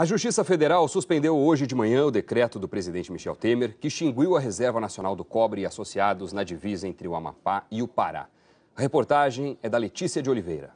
A Justiça Federal suspendeu hoje de manhã o decreto do presidente Michel Temer, que extinguiu a Reserva Nacional do Cobre e associados na divisa entre o Amapá e o Pará. A reportagem é da Letícia de Oliveira.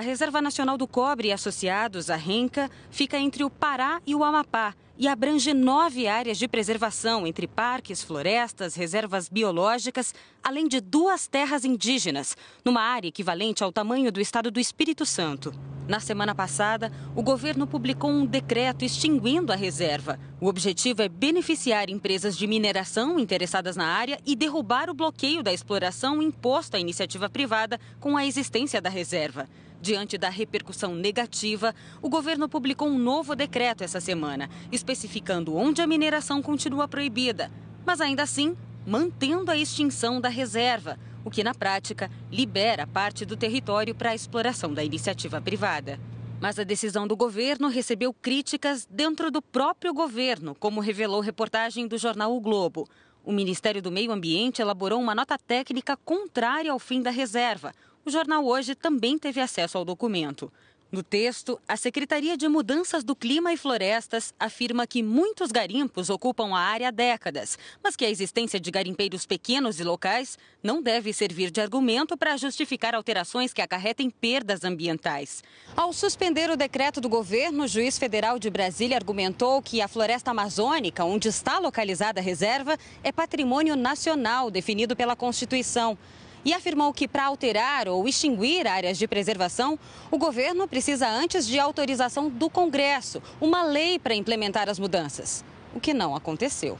A Reserva Nacional do Cobre e associados a Renca fica entre o Pará e o Amapá e abrange nove áreas de preservação entre parques, florestas, reservas biológicas, além de duas terras indígenas, numa área equivalente ao tamanho do estado do Espírito Santo. Na semana passada, o governo publicou um decreto extinguindo a reserva. O objetivo é beneficiar empresas de mineração interessadas na área e derrubar o bloqueio da exploração imposto à iniciativa privada com a existência da reserva. Diante da repercussão negativa, o governo publicou um novo decreto essa semana, especificando onde a mineração continua proibida, mas ainda assim mantendo a extinção da reserva, o que na prática libera parte do território para a exploração da iniciativa privada. Mas a decisão do governo recebeu críticas dentro do próprio governo, como revelou reportagem do jornal O Globo. O Ministério do Meio Ambiente elaborou uma nota técnica contrária ao fim da reserva, o jornal hoje também teve acesso ao documento. No texto, a Secretaria de Mudanças do Clima e Florestas afirma que muitos garimpos ocupam a área há décadas, mas que a existência de garimpeiros pequenos e locais não deve servir de argumento para justificar alterações que acarretem perdas ambientais. Ao suspender o decreto do governo, o juiz federal de Brasília argumentou que a floresta amazônica, onde está localizada a reserva, é patrimônio nacional definido pela Constituição e afirmou que para alterar ou extinguir áreas de preservação, o governo precisa antes de autorização do Congresso, uma lei para implementar as mudanças, o que não aconteceu.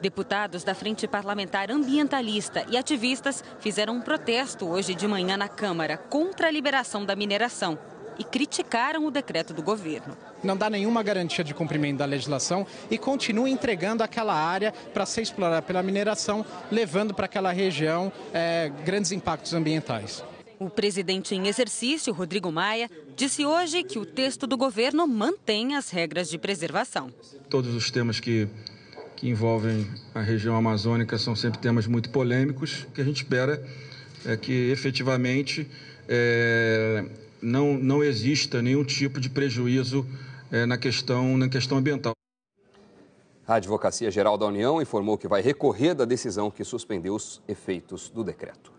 Deputados da Frente Parlamentar Ambientalista e ativistas fizeram um protesto hoje de manhã na Câmara contra a liberação da mineração e criticaram o decreto do governo. Não dá nenhuma garantia de cumprimento da legislação e continua entregando aquela área para ser explorada pela mineração, levando para aquela região é, grandes impactos ambientais. O presidente em exercício, Rodrigo Maia, disse hoje que o texto do governo mantém as regras de preservação. Todos os temas que, que envolvem a região amazônica são sempre temas muito polêmicos, que a gente espera é que efetivamente é, não, não exista nenhum tipo de prejuízo é, na, questão, na questão ambiental. A Advocacia Geral da União informou que vai recorrer da decisão que suspendeu os efeitos do decreto.